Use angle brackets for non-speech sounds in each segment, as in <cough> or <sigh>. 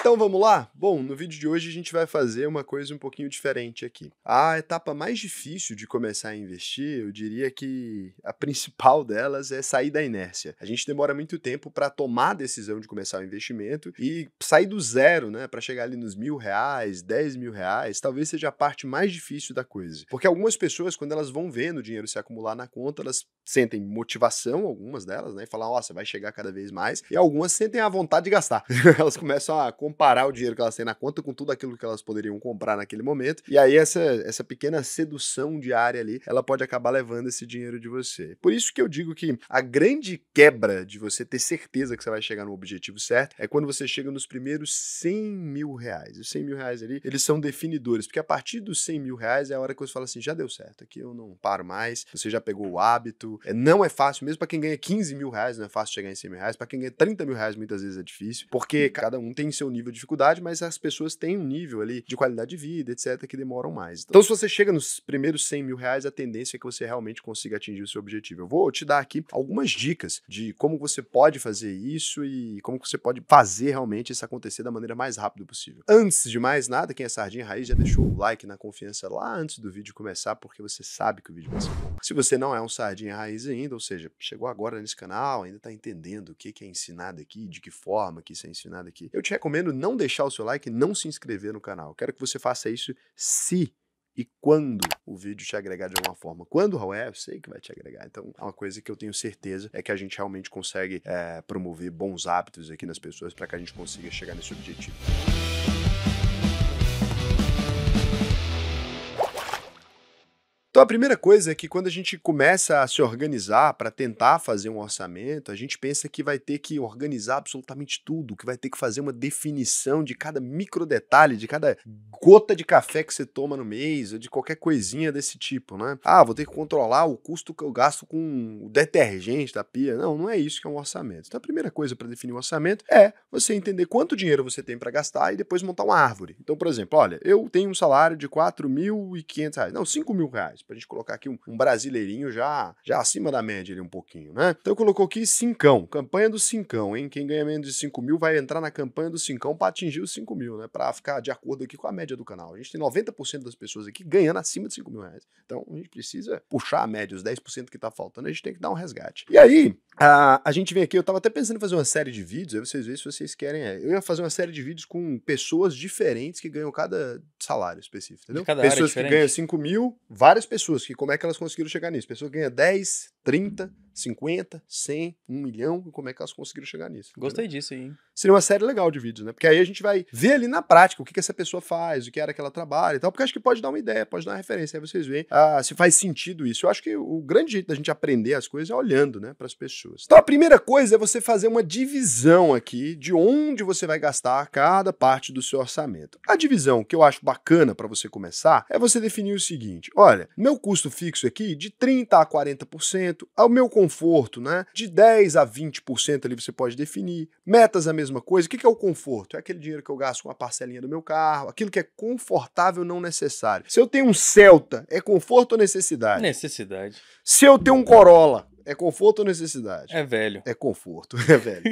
Então vamos lá? Bom, no vídeo de hoje a gente vai fazer uma coisa um pouquinho diferente aqui. A etapa mais difícil de começar a investir, eu diria que a principal delas é sair da inércia. A gente demora muito tempo para tomar a decisão de começar o investimento e sair do zero, né, para chegar ali nos mil reais, dez mil reais, talvez seja a parte mais difícil da coisa. Porque algumas pessoas, quando elas vão vendo o dinheiro se acumular na conta, elas sentem motivação, algumas delas, né, e falam, ó, oh, você vai chegar cada vez mais, e algumas sentem a vontade de gastar. <laughs> elas começam a comprar comparar o dinheiro que elas têm na conta com tudo aquilo que elas poderiam comprar naquele momento. E aí essa, essa pequena sedução diária ali, ela pode acabar levando esse dinheiro de você. Por isso que eu digo que a grande quebra de você ter certeza que você vai chegar no objetivo certo é quando você chega nos primeiros 100 mil reais. Os 100 mil reais ali, eles são definidores, porque a partir dos 100 mil reais é a hora que você fala assim, já deu certo, aqui eu não paro mais, você já pegou o hábito. É, não é fácil, mesmo para quem ganha 15 mil reais, não é fácil chegar em 100 mil reais, para quem ganha 30 mil reais muitas vezes é difícil, porque uhum. cada um tem seu nível nível de dificuldade, mas as pessoas têm um nível ali de qualidade de vida, etc., que demoram mais. Então, então, se você chega nos primeiros 100 mil reais, a tendência é que você realmente consiga atingir o seu objetivo. Eu vou te dar aqui algumas dicas de como você pode fazer isso e como você pode fazer realmente isso acontecer da maneira mais rápida possível. Antes de mais nada, quem é sardinha raiz já deixou o like na confiança lá antes do vídeo começar, porque você sabe que o vídeo vai ser bom. Se você não é um sardinha raiz ainda, ou seja, chegou agora nesse canal, ainda está entendendo o que, que é ensinado aqui, de que forma que isso é ensinado aqui, eu te recomendo primeiro, não deixar o seu like e não se inscrever no canal. Quero que você faça isso se e quando o vídeo te agregar de alguma forma. Quando, Raul, é, eu sei que vai te agregar. Então, é uma coisa que eu tenho certeza é que a gente realmente consegue é, promover bons hábitos aqui nas pessoas para que a gente consiga chegar nesse objetivo. Então a primeira coisa é que quando a gente começa a se organizar para tentar fazer um orçamento, a gente pensa que vai ter que organizar absolutamente tudo, que vai ter que fazer uma definição de cada micro detalhe, de cada gota de café que você toma no mês, ou de qualquer coisinha desse tipo, né? Ah, vou ter que controlar o custo que eu gasto com o detergente da pia. Não, não é isso que é um orçamento. Então a primeira coisa para definir um orçamento é você entender quanto dinheiro você tem para gastar e depois montar uma árvore. Então, por exemplo, olha, eu tenho um salário de 4.500 reais, não, R$ mil reais para a gente colocar aqui um, um, brasileirinho já, já acima da média ali um pouquinho, né? Então colocou aqui cincão, campanha do cincão, hein? Quem ganha menos de 5 mil vai entrar na campanha do cincão para atingir os 5 mil, né? Para ficar de acordo aqui com a média do canal. A gente tem 90% das pessoas aqui ganhando acima de 5 mil reais. Então a gente precisa puxar a média, os 10% que está faltando, a gente tem que dar um resgate. E aí, a, a gente vem aqui, eu tava até pensando em fazer uma série de vídeos, aí vocês veem se vocês querem. É, eu ia fazer uma série de vídeos com pessoas diferentes que ganham cada salário específico, entendeu? pessoas que ganham 5 mil, várias pessoas pessoas, que como é que elas conseguiram chegar nisso? Pessoa que ganha 10, 30, 50, 100, 1 milhão, e como é que elas conseguiram chegar nisso. Gostei entendeu? disso hein? Seria uma série legal de vídeos, né? Porque aí a gente vai ver ali na prática o que, que essa pessoa faz, o que era que ela trabalha e tal, porque acho que pode dar uma ideia, pode dar uma referência, aí vocês veem ah, se faz sentido isso. Eu acho que o grande jeito da gente aprender as coisas é olhando, né, para as pessoas. Então a primeira coisa é você fazer uma divisão aqui de onde você vai gastar cada parte do seu orçamento. A divisão que eu acho bacana para você começar é você definir o seguinte: olha, meu custo fixo aqui de 30 a 40% ao meu conforto, né? De 10 a 20% ali você pode definir. Metas a mesma coisa. O que é o conforto? É aquele dinheiro que eu gasto com a parcelinha do meu carro, aquilo que é confortável, não necessário. Se eu tenho um Celta, é conforto ou necessidade? Necessidade. Se eu tenho um Corolla, é conforto ou necessidade? É velho. É conforto, <laughs> é velho.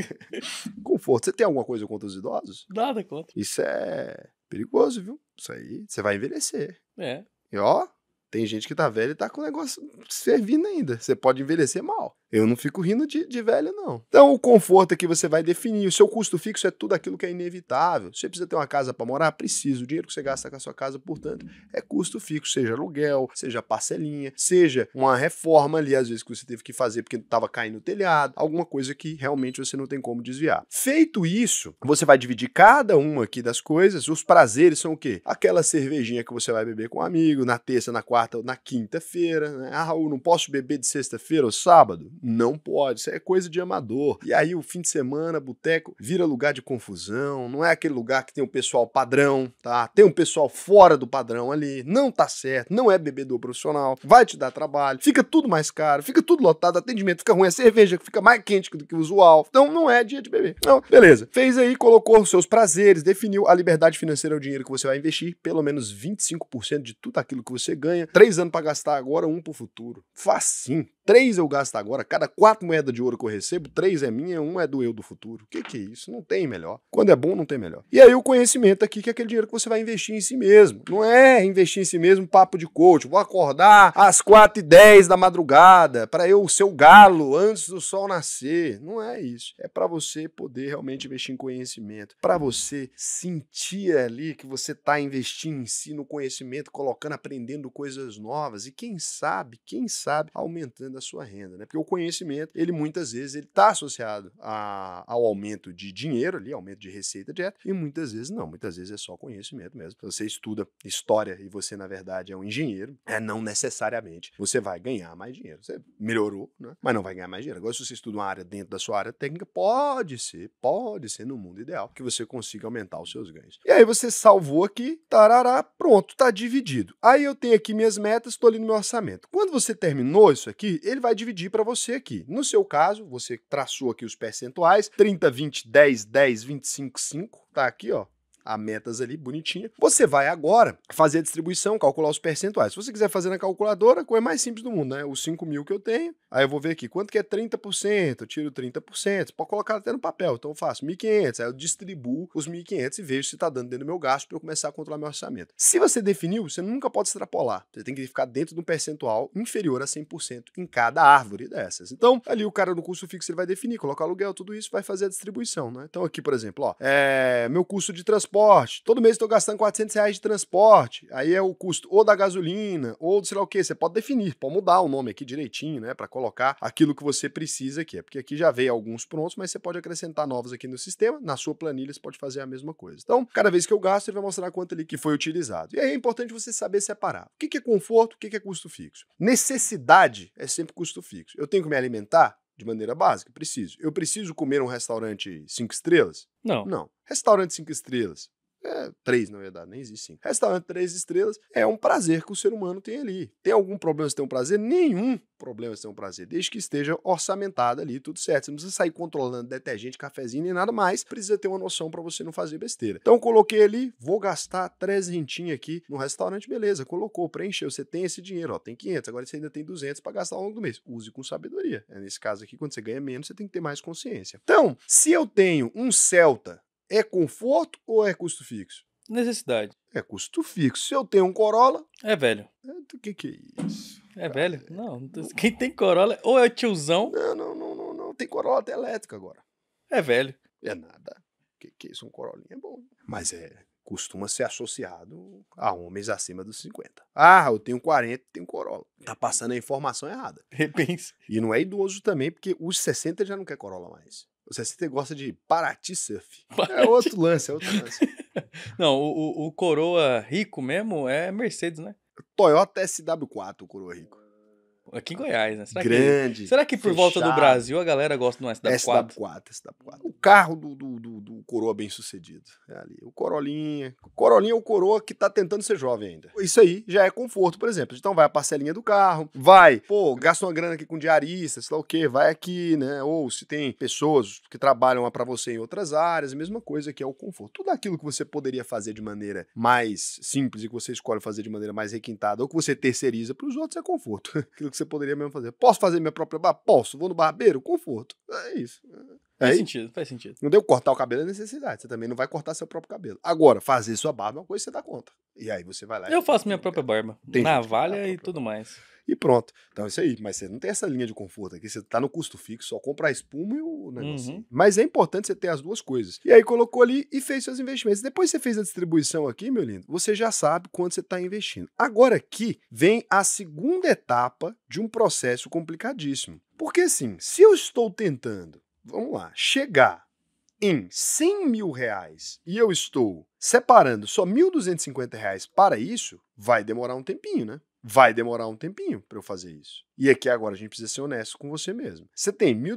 conforto. Você tem alguma coisa contra os idosos? Nada contra. Isso é perigoso, viu? Isso aí, você vai envelhecer. É. E ó, tem gente que tá velha e tá com o negócio servindo ainda. Você pode envelhecer mal. Eu não fico rindo de, de velho, não. Então, o conforto é que você vai definir. O seu custo fixo é tudo aquilo que é inevitável. Você precisa ter uma casa para morar? Precisa. O dinheiro que você gasta com a sua casa, portanto, é custo fixo. Seja aluguel, seja parcelinha, seja uma reforma ali, às vezes, que você teve que fazer porque estava caindo o telhado. Alguma coisa que realmente você não tem como desviar. Feito isso, você vai dividir cada uma aqui das coisas. Os prazeres são o quê? Aquela cervejinha que você vai beber com um amigo, na terça, na quarta, quarta ou na quinta-feira. Né? Ah, Raul, não posso beber de sexta-feira ou sábado? Não pode, isso é coisa de amador. E aí o fim de semana, boteco, vira lugar de confusão, não é aquele lugar que tem o pessoal padrão, tá? Tem um pessoal fora do padrão ali, não tá certo, não é bebedor profissional, vai te dar trabalho, fica tudo mais caro, fica tudo lotado, atendimento fica ruim, a cerveja fica mais quente do que o usual. Então não é dia de beber. Não, beleza. Fez aí, colocou os seus prazeres, definiu a liberdade financeira o dinheiro que você vai investir, pelo menos 25% de tudo aquilo que você ganha Três anos para gastar agora, um pro futuro. Facinho. Três eu gasto agora. Cada quatro moedas de ouro que eu recebo, três é minha, um é do eu do futuro. O que, que é isso? Não tem melhor. Quando é bom, não tem melhor. E aí o conhecimento aqui, que é aquele dinheiro que você vai investir em si mesmo. Não é investir em si mesmo papo de coach. Vou acordar às quatro e dez da madrugada para eu ser o galo antes do sol nascer. Não é isso. É para você poder realmente investir em conhecimento. Para você sentir ali que você tá investindo em si no conhecimento, colocando, aprendendo coisas coisas novas e quem sabe, quem sabe, aumentando a sua renda, né? Porque o conhecimento, ele muitas vezes ele está associado a, ao aumento de dinheiro ali, aumento de receita direta, e muitas vezes não, muitas vezes é só conhecimento mesmo. você estuda história e você na verdade é um engenheiro, é não necessariamente você vai ganhar mais dinheiro. Você melhorou, né? Mas não vai ganhar mais dinheiro. Agora se você estuda uma área dentro da sua área técnica, pode ser, pode ser no mundo ideal que você consiga aumentar os seus ganhos. E aí você salvou aqui, tarará, pronto, tá dividido. Aí eu tenho aqui minha minhas metas, estou ali no meu orçamento. Quando você terminou isso aqui, ele vai dividir para você aqui. No seu caso, você traçou aqui os percentuais, 30, 20, 10, 10, 25, 5, tá aqui, ó a metas ali bonitinha. Você vai agora fazer a distribuição, calcular os percentuais. Se você quiser fazer na calculadora, a é coisa mais simples do mundo, né? Os 5 mil que eu tenho, aí eu vou ver aqui quanto que é 30%, eu tiro 30%, pode colocar até no papel. Então eu faço 1.500, aí eu distribuo os 1.500 e vejo se está dando dentro do meu gasto para eu começar a controlar meu orçamento. Se você definiu, você nunca pode extrapolar. Você tem que ficar dentro de um percentual inferior a 100% em cada árvore dessas. Então, ali o cara no custo fixo ele vai definir, colocar aluguel, tudo isso, vai fazer a distribuição, né? Então aqui, por exemplo, ó, é, meu custo de transporte transporte. Todo mês estou gastando 400 reais de transporte. Aí é o custo ou da gasolina, ou do sei lá o que. Você pode definir, pode mudar o nome aqui direitinho, né? Para colocar aquilo que você precisa aqui. É porque aqui já veio alguns prontos, mas você pode acrescentar novos aqui no sistema. Na sua planilha você pode fazer a mesma coisa. Então, cada vez que eu gasto, ele vai mostrar quanto ali que foi utilizado. E aí é importante você saber separar. O que é conforto, o que é custo fixo. Necessidade é sempre custo fixo. Eu tenho que me alimentar? de maneira básica, preciso. Eu preciso comer um restaurante cinco estrelas? Não. Não. Restaurante cinco estrelas é, três, na verdade, nem existe cinco. Restaurante três estrelas é um prazer que o ser humano tem ali. Tem algum problema se tem um prazer? Nenhum problema se tem um prazer, desde que esteja orçamentado ali, tudo certo. Você não precisa sair controlando detergente, cafezinho nem nada mais. Precisa ter uma noção para você não fazer besteira. Então, coloquei ali, vou gastar trezentinho aqui no restaurante, beleza. Colocou, preencheu. Você tem esse dinheiro, ó, tem 500, agora você ainda tem 200 para gastar ao longo do mês. Use com sabedoria. É nesse caso aqui, quando você ganha menos, você tem que ter mais consciência. Então, se eu tenho um Celta é conforto ou é custo fixo? Necessidade. É custo fixo. Se eu tenho um Corolla. É velho. O que, que é isso? É cara? velho? É, não. Quem tem Corolla ou é tiozão. Não, não, não, não. não. Tem Corolla até elétrica agora. É velho. É nada. Que, que é isso? Um Corolinha é bom. Mas é. Costuma ser associado a homens acima dos 50. Ah, eu tenho 40, tenho Corolla. Tá passando a informação errada. <laughs> Repense. E não é idoso também, porque os 60 já não quer Corolla mais. O CST gosta de Paraty Surf. <laughs> Paraty. É outro lance, é outro lance. <laughs> Não, o, o, o, Coroa Rico mesmo é Mercedes, né? Toyota SW4, o Coroa Rico. Aqui em Goiás, né? Será grande. Que, será que por fechado. volta do Brasil a galera gosta de um SW4? SW4, SW4. O carro do, do, do, do Coroa bem sucedido. É ali. O Corolinha. O Corolinha é o Coroa que tá tentando ser jovem ainda. Isso aí já é conforto, por exemplo. Então vai a parcelinha do carro, vai, pô, gasta uma grana aqui com diarista, sei lá o quê, vai aqui, né? Ou se tem pessoas que trabalham para você em outras áreas, a mesma coisa que é o conforto. Tudo aquilo que você poderia fazer de maneira mais simples e que você escolhe fazer de maneira mais requintada ou que você terceiriza para os outros é conforto. <laughs> Aquilo que você poderia mesmo fazer. Posso fazer minha própria barba? Posso. Vou no barbeiro? Conforto. É isso. É faz é sentido, faz sentido. Não deu cortar o cabelo é necessidade. Você também não vai cortar seu próprio cabelo. Agora, fazer sua barba é uma coisa que você dá conta. E aí você vai lá. Eu faço minha própria barba. Tem navalha e tudo mais e pronto. Então é isso aí. Mas você não tem essa linha de conforto aqui. Você tá no custo fixo, só compra a espuma e o negócio. Uhum. Mas é importante você ter as duas coisas. E aí colocou ali e fez seus investimentos. Depois você fez a distribuição aqui, meu lindo, você já sabe quanto você está investindo. Agora aqui vem a segunda etapa de um processo complicadíssimo. Porque assim, se eu estou tentando, vamos lá, chegar em 100 mil reais e eu estou separando só 1.250 reais para isso, vai demorar um tempinho, né? Vai demorar um tempinho para eu fazer isso. E aqui agora a gente precisa ser honesto com você mesmo. Você tem R$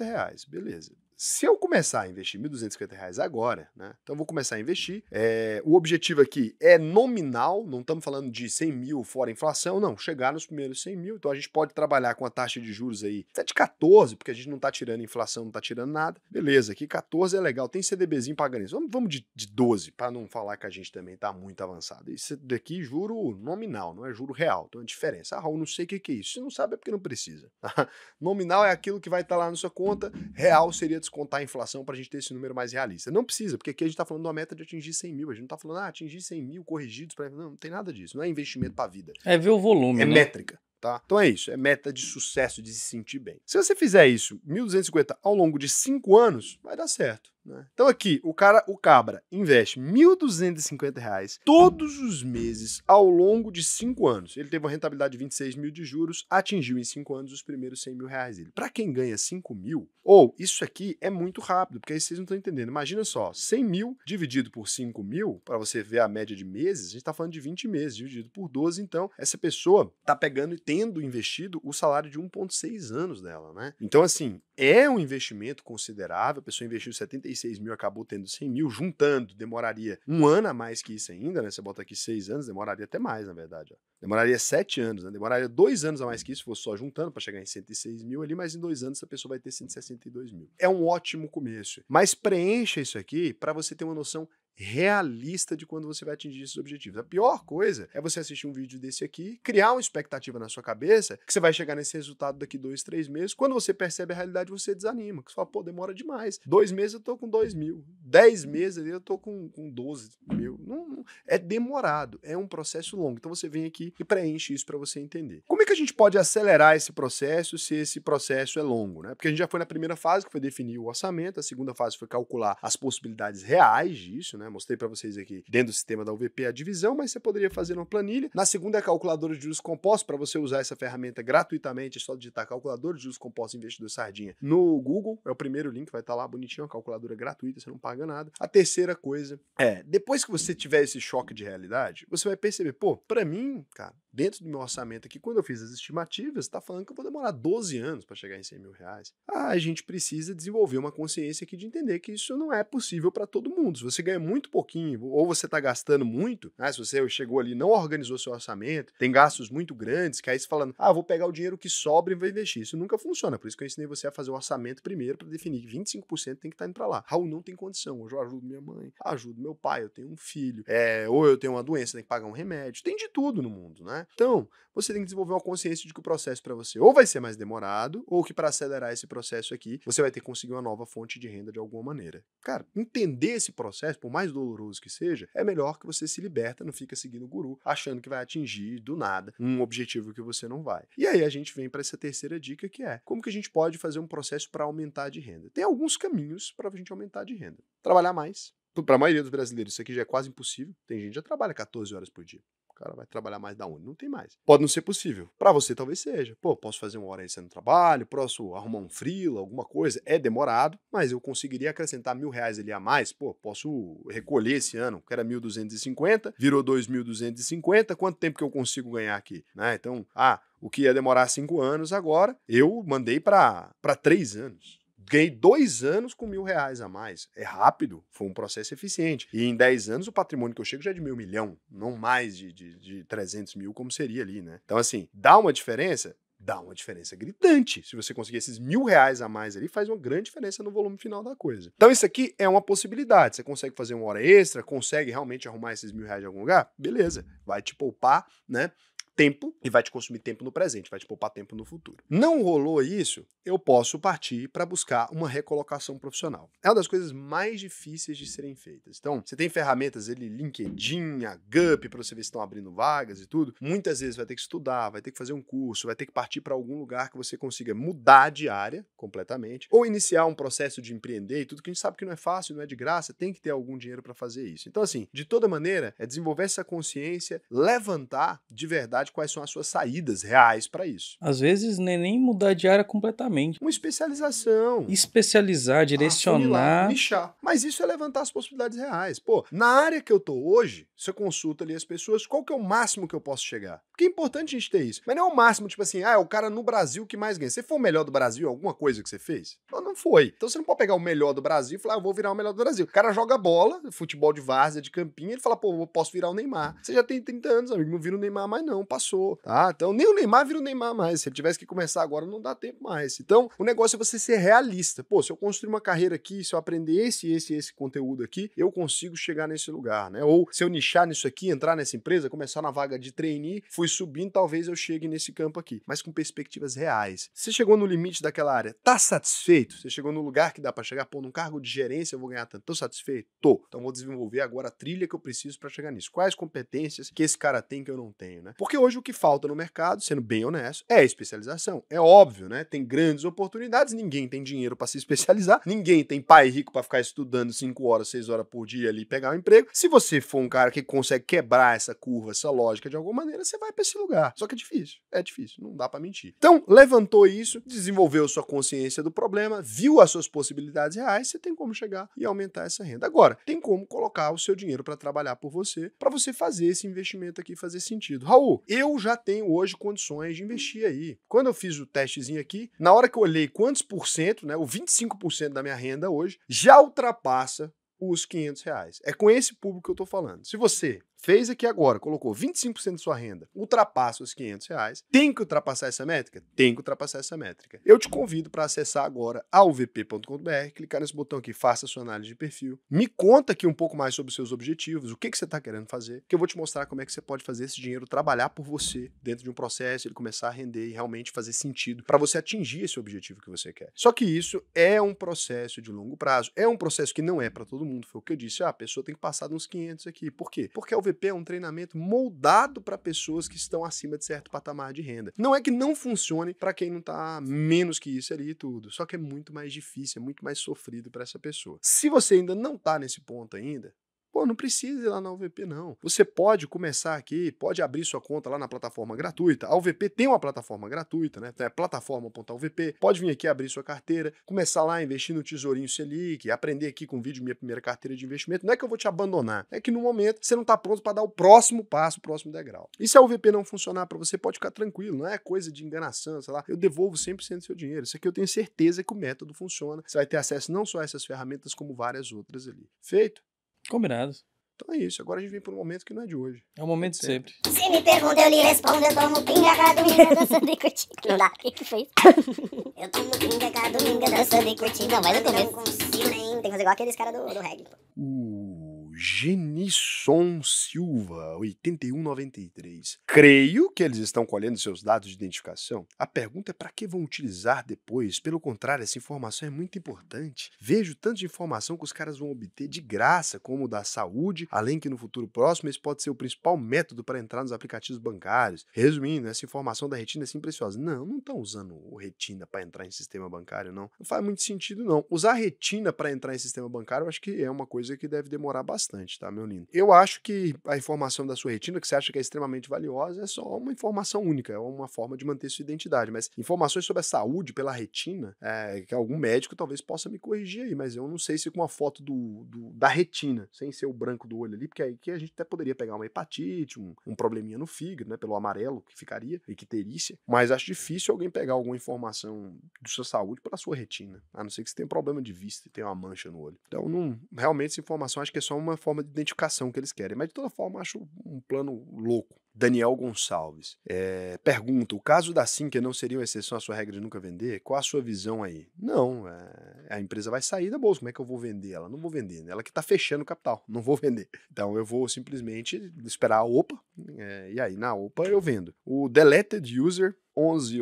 reais, beleza se eu começar a investir R$ 1.250 agora, né? Então eu vou começar a investir. É, o objetivo aqui é nominal, não estamos falando de 100 mil fora inflação, não. Chegar nos primeiros 100 mil, então a gente pode trabalhar com a taxa de juros aí até de 14, porque a gente não está tirando inflação, não está tirando nada. Beleza, aqui 14 é legal, tem CDBzinho pagando isso. Vamos, vamos de, de 12, para não falar que a gente também está muito avançado. Isso daqui juro nominal, não é juro real, então é diferença. Ah, Raul, não sei o que, que é isso. Se não sabe é porque não precisa. <laughs> nominal é aquilo que vai estar tá lá na sua conta, real seria descontar a inflação para a gente ter esse número mais realista. Não precisa, porque aqui a gente está falando de uma meta de atingir 100 mil. A gente não está falando, ah, atingir 100 mil corrigidos. Pra... Não, não tem nada disso. Não é investimento para a vida. É ver o volume. É né? métrica. Tá? Então é isso, é meta de sucesso, de se sentir bem. Se você fizer isso, 1.250 ao longo de 5 anos, vai dar certo. Né? Então aqui, o cara, o cabra, investe R$ 1.250 reais todos os meses ao longo de 5 anos. Ele teve uma rentabilidade de 26 mil de juros, atingiu em 5 anos os primeiros 100 mil reais dele. Para quem ganha 5 mil, ou isso aqui é muito rápido, porque aí vocês não estão entendendo. Imagina só, 100 mil dividido por 5 mil, para você ver a média de meses, a gente está falando de 20 meses, dividido por 12, então essa pessoa está pegando e tendo investido o salário de 1,6 anos dela, né? Então, assim, é um investimento considerável. A pessoa investiu 76 mil, acabou tendo 100 mil, juntando, demoraria um ano a mais que isso ainda, né? Você bota aqui seis anos, demoraria até mais, na verdade. Ó. Demoraria sete anos, né? Demoraria dois anos a mais que isso, se fosse só juntando para chegar em 106 mil ali, mas em dois anos essa pessoa vai ter 162 mil. É um ótimo começo. Mas preencha isso aqui para você ter uma noção realista de quando você vai atingir esses objetivos. A pior coisa é você assistir um vídeo desse aqui, criar uma expectativa na sua cabeça que você vai chegar nesse resultado daqui dois, três meses. Quando você percebe a realidade, você desanima. Você fala, pô, demora demais. Dois meses eu tô com dois mil. Dez uhum. meses eu tô com, com 12 mil. Não, não, é demorado, é um processo longo. Então você vem aqui e preenche isso para você entender. Como é que a gente pode acelerar esse processo se esse processo é longo, né? Porque a gente já foi na primeira fase, que foi definir o orçamento, a segunda fase foi calcular as possibilidades reais disso, né? né? Mostrei para vocês aqui dentro do sistema da UVP a divisão, mas você poderia fazer uma planilha. Na segunda é calculadora de juros compostos, para você usar essa ferramenta gratuitamente, é só digitar calculadora de juros compostos investidor sardinha no Google, é o primeiro link, vai estar tá lá bonitinho, uma calculadora gratuita, você não paga nada. A terceira coisa é, depois que você tiver esse choque de realidade, você vai perceber, pô, para mim, cara, dentro do meu orçamento aqui, quando eu fiz as estimativas, está falando que eu vou demorar 12 anos para chegar em 100 mil reais. Ah, a gente precisa desenvolver uma consciência aqui de entender que isso não é possível para todo mundo. Se você ganha muito pouquinho ou você está gastando muito, né, se você chegou ali não organizou seu orçamento, tem gastos muito grandes, que aí você falando, ah, vou pegar o dinheiro que sobra e vou investir. Isso nunca funciona. Por isso que eu ensinei você a fazer o orçamento primeiro para definir que 25% tem que estar tá indo para lá. Raul, não tem condição. Hoje eu ajudo minha mãe, ajudo meu pai, eu tenho um filho, é, ou eu tenho uma doença, tem que pagar um remédio. Tem de tudo no mundo, né? Então, você tem que desenvolver uma consciência de que o processo para você ou vai ser mais demorado, ou que para acelerar esse processo aqui, você vai ter que conseguir uma nova fonte de renda de alguma maneira. Cara, entender esse processo, por mais doloroso que seja, é melhor que você se liberta, não fica seguindo o guru, achando que vai atingir do nada um objetivo que você não vai. E aí a gente vem para essa terceira dica que é: como que a gente pode fazer um processo para aumentar de renda? Tem alguns caminhos para a gente aumentar de renda. Trabalhar mais, para a maioria dos brasileiros, isso aqui já é quase impossível. Tem gente que já trabalha 14 horas por dia cara vai trabalhar mais da onde? Não tem mais. Pode não ser possível. Para você talvez seja. Pô, posso fazer uma hora extra no trabalho, posso arrumar um frila, alguma coisa. É demorado, mas eu conseguiria acrescentar mil reais ali a mais. Pô, posso recolher esse ano, que era 1.250, virou 2.250. Quanto tempo que eu consigo ganhar aqui? Né? Então, ah, o que ia demorar cinco anos agora, eu mandei para três anos ganhei dois anos com mil reais a mais. É rápido, foi um processo eficiente. E em 10 anos o patrimônio que eu chego já é de mil milhão, não mais de, de, de 300 mil como seria ali, né? Então, assim, dá uma diferença? dá uma diferença gritante. Se você conseguir esses mil reais a mais ali, faz uma grande diferença no volume final da coisa. Então, isso aqui é uma possibilidade. Você consegue fazer uma hora extra, consegue realmente arrumar esses mil reais em algum lugar? Beleza, vai te poupar, né? tempo e vai te consumir tempo no presente, vai te poupar tempo no futuro. Não rolou isso, eu posso partir para buscar uma recolocação profissional. É uma das coisas mais difíceis de serem feitas. Então, você tem ferramentas, ele LinkedIn, a Gup, para você ver se estão abrindo vagas e tudo. Muitas vezes vai ter que estudar, vai ter que fazer um curso, vai ter que partir para algum lugar que você consiga mudar de área completamente ou iniciar um processo de empreender e tudo que a gente sabe que não é fácil, não é de graça, tem que ter algum dinheiro para fazer isso. Então, assim, de toda maneira, é desenvolver essa consciência, levantar de verdade verdade quais são as suas saídas reais para isso. Às vezes nem, né, nem mudar de área completamente. Uma especialização. Especializar, ah, direcionar. Ah, nichar. Mas isso é levantar as possibilidades reais. Pô, na área que eu tô hoje, você consulta ali as pessoas, qual que é o máximo que eu posso chegar? Porque é importante a gente ter isso. Mas não é o máximo, tipo assim, ah, é o cara no Brasil que mais ganha. Você foi o melhor do Brasil alguma coisa que você fez? Não, não foi. Então você não pode pegar o melhor do Brasil e falar, ah, eu vou virar o melhor do Brasil. O cara joga bola, futebol de várzea, de campinha, ele fala, pô, eu posso virar o Neymar. Você já tem 30 anos, amigo, não vira o Neymar mais não, passou, tá? Então nem o Neymar vira o Neymar mais. Se ele tivesse que começar agora, não dá tempo mais. Então o negócio é você ser realista. Pô, se eu construir uma carreira aqui, se eu aprender esse, esse, esse conteúdo aqui, eu consigo chegar nesse lugar, né? Ou se eu nichar nisso aqui, entrar nessa empresa, começar na vaga de trainee, fui subindo, talvez eu chegue nesse campo aqui, mas com perspectivas reais. Você chegou no limite daquela área, tá satisfeito? Você chegou no lugar que dá para chegar, pô, num cargo de gerência eu vou ganhar tanto, tô satisfeito? Tô. Então vou desenvolver agora a trilha que eu preciso para chegar nisso. Quais competências que esse cara tem que eu não tenho, né? Porque hoje o que falta no mercado, sendo bem honesto, é especialização. É óbvio, né? Tem grandes oportunidades, ninguém tem dinheiro para se especializar, ninguém tem pai rico para ficar estudando 5 horas, 6 horas por dia ali e pegar um emprego. Se você for um cara que consegue quebrar essa curva, essa lógica de alguma maneira, você vai para esse lugar. Só que é difícil, é difícil, não dá para mentir. Então, levantou isso, desenvolveu sua consciência do problema, viu as suas possibilidades reais, você tem como chegar e aumentar essa renda. Agora, tem como colocar o seu dinheiro para trabalhar por você, para você fazer esse investimento aqui fazer sentido. Raul, eu já tenho hoje condições de investir aí. Quando eu fiz o testezinho aqui, na hora que eu olhei quantos por cento, né, o 25% da minha renda hoje já ultrapassa os 500 reais. É com esse público que eu estou falando. Se você fez aqui agora, colocou 25% de sua renda, ultrapassa os 500 reais, tem que ultrapassar essa métrica? Tem que ultrapassar essa métrica. Eu te convido para acessar agora alvp.com.br, clicar nesse botão aqui, faça sua análise de perfil, me conta aqui um pouco mais sobre os seus objetivos, o que, que você está querendo fazer, que eu vou te mostrar como é que você pode fazer esse dinheiro trabalhar por você dentro de um processo, ele começar a render e realmente fazer sentido para você atingir esse objetivo que você quer. Só que isso é um processo de longo prazo, é um processo que não é para todo mundo, foi o que eu disse, ah, a pessoa tem que passar uns 500 aqui. Por quê? Porque a UVP PPP é um treinamento moldado para pessoas que estão acima de certo patamar de renda. Não é que não funcione para quem não está menos que isso ali e tudo, só que é muito mais difícil, é muito mais sofrido para essa pessoa. Se você ainda não está nesse ponto ainda, Pô, não precisa ir lá na UVP, não. Você pode começar aqui, pode abrir sua conta lá na plataforma gratuita. A UVP tem uma plataforma gratuita, né? É plataforma.uvp. Pode vir aqui abrir sua carteira, começar lá a investir no Tesourinho Selic, aprender aqui com o vídeo minha primeira carteira de investimento. Não é que eu vou te abandonar, é que no momento você não está pronto para dar o próximo passo, o próximo degrau. E se a UVP não funcionar para você, pode ficar tranquilo, não é coisa de enganação, sei lá. Eu devolvo 100% do seu dinheiro. Isso aqui eu tenho certeza que o método funciona. Você vai ter acesso não só a essas ferramentas, como várias outras ali. Feito? Combinado. Então é isso. Agora a gente vem para um momento que não é de hoje. É o momento é de sempre. sempre. Se me pergunta, eu lhe respondo. Eu tomo pinga cada dominga dançando e curtindo. Não dá. O que, que foi <laughs> Eu tomo pinga cada minga dançando e curtindo. Não, mas eu tô mesmo. Não consigo Tem que fazer igual aqueles caras do, do reggae. Uh. Genisson Silva, 8193. Creio que eles estão colhendo seus dados de identificação. A pergunta é para que vão utilizar depois. Pelo contrário, essa informação é muito importante. Vejo tanta informação que os caras vão obter de graça, como da saúde, além que no futuro próximo esse pode ser o principal método para entrar nos aplicativos bancários. Resumindo, essa informação da retina é sim preciosa. Não, não estão usando o retina para entrar em sistema bancário, não. Não faz muito sentido, não. Usar retina para entrar em sistema bancário, eu acho que é uma coisa que deve demorar bastante bastante, tá, meu lindo? Eu acho que a informação da sua retina, que você acha que é extremamente valiosa, é só uma informação única, é uma forma de manter sua identidade. Mas informações sobre a saúde pela retina, é, que algum médico talvez possa me corrigir aí, mas eu não sei se com a foto do, do, da retina, sem ser o branco do olho ali, porque aí que a gente até poderia pegar uma hepatite, um, um probleminha no fígado, né, pelo amarelo que ficaria, icterícia, mas acho difícil alguém pegar alguma informação de sua saúde pela sua retina, a não ser que você tenha um problema de vista e tenha uma mancha no olho. Então, não, realmente essa informação acho que é só uma forma de identificação que eles querem. Mas, de toda forma, acho um plano louco. Daniel Gonçalves é, pergunta: o caso da Sinqia não seria uma exceção à sua regra de nunca vender? Qual a sua visão aí? Não, é, a empresa vai sair da bolsa. Como é que eu vou vender ela? Não vou vender. Né? Ela que está fechando o capital, não vou vender. Então eu vou simplesmente esperar a OPA é, e aí na OPA eu vendo. O Deleted User 11,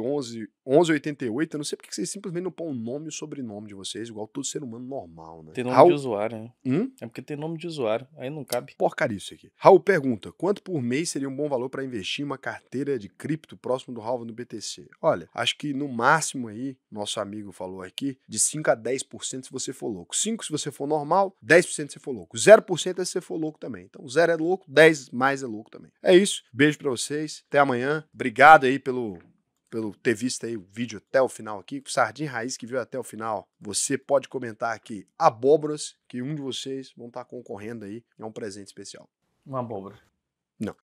1188, eu não sei porque vocês simplesmente não põem o nome e o sobrenome de vocês, igual todo ser humano normal, né? Tem nome Raul... de usuário, né? Hum? É porque tem nome de usuário, aí não cabe. Porcaria isso aqui. Raul pergunta, quanto por mês seria um bom valor para investir em uma carteira de cripto próximo do halva do BTC? Olha, acho que no máximo aí, nosso amigo falou aqui, de 5 a 10% se você for louco. 5 se você for normal, 10% se for louco. 0% é se você for louco também. Então 0 é louco, 10 mais é louco também. É isso. Beijo para vocês. Até amanhã. Obrigado aí pelo pelo ter visto aí o vídeo até o final aqui. Sardim Raiz que viu até o final, você pode comentar aqui abóboras que um de vocês vão estar tá concorrendo aí. É um presente especial. Uma abóbora. Não.